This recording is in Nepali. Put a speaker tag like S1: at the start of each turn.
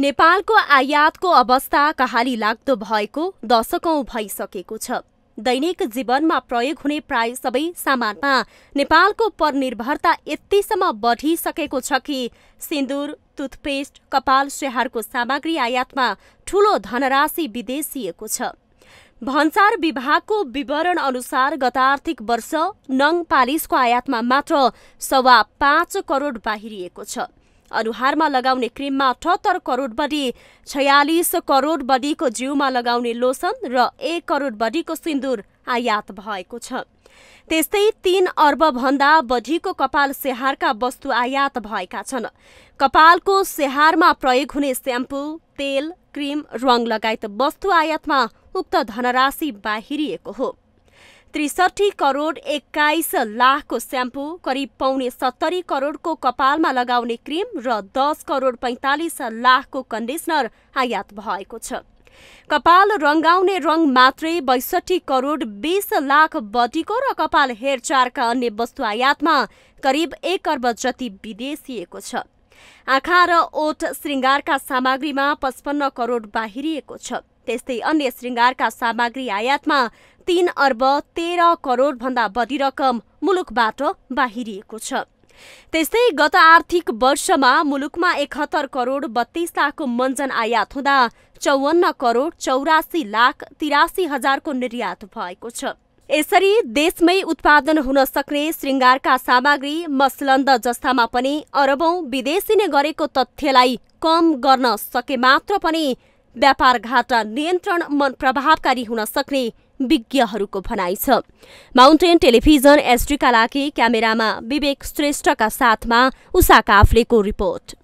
S1: नेपालको आयातको अवस्था कहाली लाग्दो भएको दशकौं भइसकेको छ दैनिक जीवनमा प्रयोग हुने प्राय सबै सामानमा नेपालको परनिर्भरता यतिसम्म बढिसकेको छ कि सिन्दुर टुथपेस्ट कपाल स्याहारको सामग्री आयातमा ठूलो धनराशि विदेशिएको छ भन्सार विभागको विवरण अनुसार गत आर्थिक वर्ष नङ पालिसको आयातमा मात्र सवा पाँच करोड बाहिरिएको छ अनुहारमा लगाउने क्रिममा अठहत्तर करोड बढी छयालिस करोड बढीको जिउमा लगाउने लोसन र एक करोड बढीको सिन्दुर आयात भएको छ त्यस्तै तीन अर्बभन्दा बढीको कपाल सेहारका वस्तु आयात भएका छन् कपालको सेहारमा प्रयोग हुने स्याम्पू तेल क्रिम रङ लगायत वस्तु आयातमा उक्त धनराशि बाहिरिएको हो त्रिसठी करोड एक्काइस लाखको स्याम्पू करिब पाउने सत्तरी करोडको कपालमा लगाउने क्रिम र दस करोड पैँतालिस लाखको कन्डिसनर आयात भएको छ कपाल रङ्गाउने रङ मात्रै बैसठी करोड बिस लाख बढीको र कपाल हेरचाहका अन्य वस्तु आयातमा करिब एक अर्ब जति विदेशिएको छ आँखा र ओठ श्रृङ्गारका सामग्रीमा पचपन्न करोड बाहिरिएको छ त्यस्तै अन्य श्रृङ्गारका सामग्री आयातमा तीन अर्ब तेह्र करोडभन्दा बढी रकम मुलुकबाट बाहिरिएको छ त्यस्तै गत आर्थिक वर्षमा मुलुकमा एकहत्तर करोड बत्तीस लाखको मञ्जन आयात हुँदा चौवन्न करोड चौरासी लाख तिरासी हजारको निर्यात भएको छ यसरी देशमै उत्पादन हुन सक्ने श्रृङ्गारका सामग्री मसलन्द जस्तामा पनि अरबौं विदेशीले गरेको तथ्यलाई कम गर्न सके मात्र पनि व्यापार घाटा नियन्त्रण मन प्रभावकारी हुन सक्ने विज्ञहरूको भनाइ छ माउन्टेन टेलिभिजन एसडीका लागि क्यामेरामा विवेक श्रेष्ठका साथमा उषा काफ्लेको रिपोर्ट